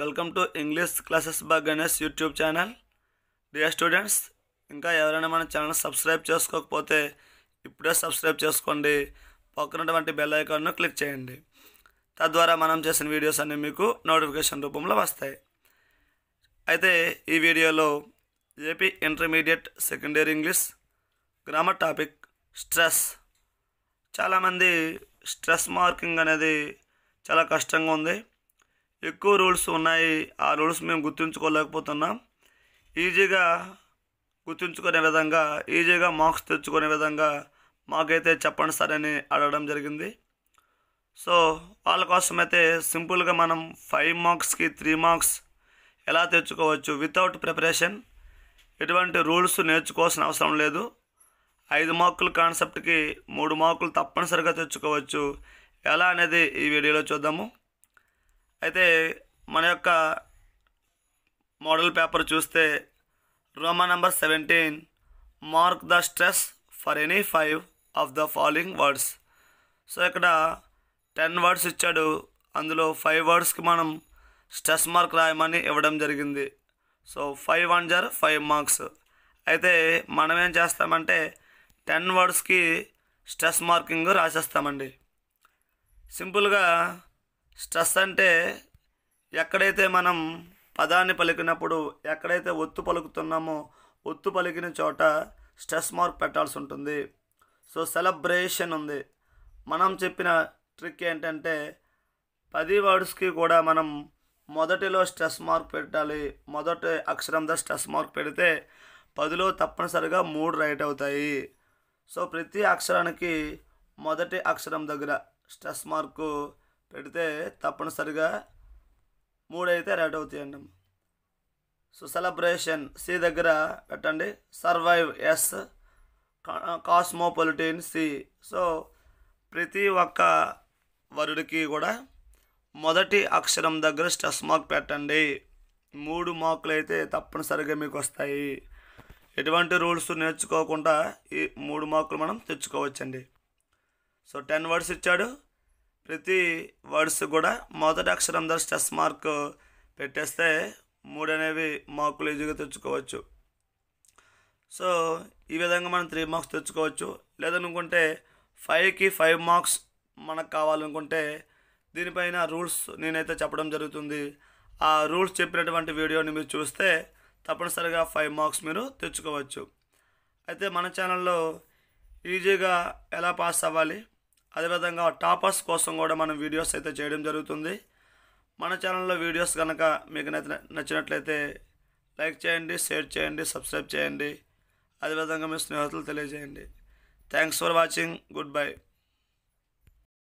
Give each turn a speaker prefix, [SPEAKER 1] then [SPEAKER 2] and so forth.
[SPEAKER 1] welcome to English classes by Ganesh YouTube channel dear students ఇంకా ఎవరైనా మన ఛానల్ సబ్స్క్రైబ్ చేసుకోకపోతే ఇప్పుడే సబ్స్క్రైబ్ చేసుకోండి పక్కనటువంటి బెల్ ఐకాన్ను క్లిక్ చేయండి తద్వారా మనం చేసిన వీడియోస్ అన్నీ మీకు నోటిఫికేషన్ రూపంలో వస్తాయి అయితే ఈ వీడియోలో AP intermediate secondary English grammar topic stress చాలామంది స్ట్రెస్ మార్కింగ్ అనేది చాలా కష్టంగా ఉంది ఎక్కువ రూల్స్ ఉన్నాయి ఆ రూల్స్ మేము గుర్తుంచుకోలేకపోతున్నాం ఈజీగా గుర్తుంచుకునే విధంగా ఈజీగా మార్క్స్ తెచ్చుకునే విధంగా మాకైతే చెప్పండి సార్ అని అడగడం జరిగింది సో వాళ్ళ కోసం అయితే సింపుల్గా మనం ఫైవ్ మార్క్స్కి త్రీ మార్క్స్ ఎలా తెచ్చుకోవచ్చు వితౌట్ ప్రిపరేషన్ ఎటువంటి రూల్స్ నేర్చుకోవాల్సిన అవసరం లేదు ఐదు మార్కుల కాన్సెప్ట్కి మూడు మార్కులు తప్పనిసరిగా తెచ్చుకోవచ్చు ఎలా అనేది ఈ వీడియోలో చూద్దాము అయితే మన యొక్క మోడల్ పేపర్ చూస్తే Roman number seventeen mark the stress for any five of the following words so ఇక్కడ టెన్ వర్డ్స్ ఇచ్చాడు అందులో ఫైవ్ వర్డ్స్కి మనం స్ట్రెస్ మార్క్ రాయమని ఇవ్వడం జరిగింది సో ఫైవ్ వన్ జర్ ఫైవ్ మార్క్స్ అయితే మనం ఏం చేస్తామంటే టెన్ వర్డ్స్కి స్ట్రెస్ మార్కింగ్ రాసేస్తామండి సింపుల్గా స్ట్రెస్ అంటే ఎక్కడైతే మనం పదాన్ని పలికినప్పుడు ఎక్కడైతే ఒత్తు పలుకుతున్నామో ఒత్తు పలికిన చోట స్ట్రెస్ మార్క్ పెట్టాల్సి ఉంటుంది సో సెలబ్రేషన్ ఉంది మనం చెప్పిన ట్రిక్ ఏంటంటే పది వర్డ్స్కి కూడా మనం మొదటిలో స్ట్రెస్ మార్క్ పెట్టాలి మొదటి అక్షరంతో స్ట్రెస్ మార్క్ పెడితే పదిలో తప్పనిసరిగా మూడు రైట్ అవుతాయి సో ప్రతి అక్షరానికి మొదటి అక్షరం దగ్గర స్ట్రెస్ మార్కు పెడితే తప్పనిసరిగా మూడు అయితే రెడ్ అవుతాయండి సో సెలబ్రేషన్ సి దగ్గర పెట్టండి survive S cosmopolitan C so ప్రతి ఒక్క వరుడికి కూడా మొదటి అక్షరం దగ్గర స్ట్రెస్ మార్క్ పెట్టండి మూడు మార్కులు అయితే తప్పనిసరిగా మీకు వస్తాయి ఎటువంటి రూల్స్ నేర్చుకోకుండా ఈ మూడు మార్కులు మనం తెచ్చుకోవచ్చండి సో టెన్ వర్డ్స్ ఇచ్చాడు ప్రతి వర్డ్స్ కూడా మొదటి అక్షరం దగ్గర స్ట్రెస్ మార్క్ పెట్టేస్తే మూడు అనేవి మార్కులు ఈజీగా తెచ్చుకోవచ్చు సో ఈ విధంగా మనం త్రీ మార్క్స్ తెచ్చుకోవచ్చు లేదనుకుంటే ఫైవ్కి ఫైవ్ మార్క్స్ మనకు కావాలనుకుంటే దీనిపైన రూల్స్ నేనైతే చెప్పడం జరుగుతుంది ఆ రూల్స్ చెప్పినటువంటి వీడియోని మీరు చూస్తే తప్పనిసరిగా ఫైవ్ మార్క్స్ మీరు తెచ్చుకోవచ్చు అయితే మన ఛానల్లో ఈజీగా ఎలా పాస్ అవ్వాలి అదేవిధంగా టాపర్స్ కోసం కూడా మనం వీడియోస్ అయితే చేయడం జరుగుతుంది మన ఛానల్లో వీడియోస్ కనుక మీకు నచ్చినట్లయితే లైక్ చేయండి షేర్ చేయండి సబ్స్క్రైబ్ చేయండి అదేవిధంగా మీ స్నేహితులు తెలియజేయండి thanks for watching good bye